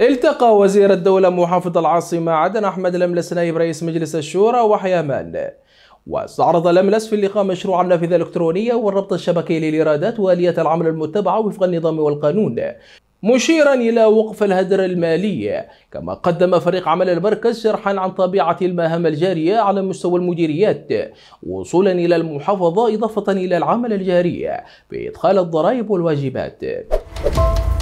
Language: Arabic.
التقى وزير الدولة محافظ العاصمة عدن أحمد لملس نائب رئيس مجلس الشورى وحيا مان واستعرض لملس في اللقاء مشروع النافذة الإلكترونية والربط الشبكي للإيرادات وآلية العمل المتبعة وفق النظام والقانون مشيرا إلى وقف الهدر المالي كما قدم فريق عمل المركز شرحا عن طبيعة المهام الجارية على مستوى المديريات وصولا إلى المحافظة إضافة إلى العمل الجاري بإدخال الضرائب والواجبات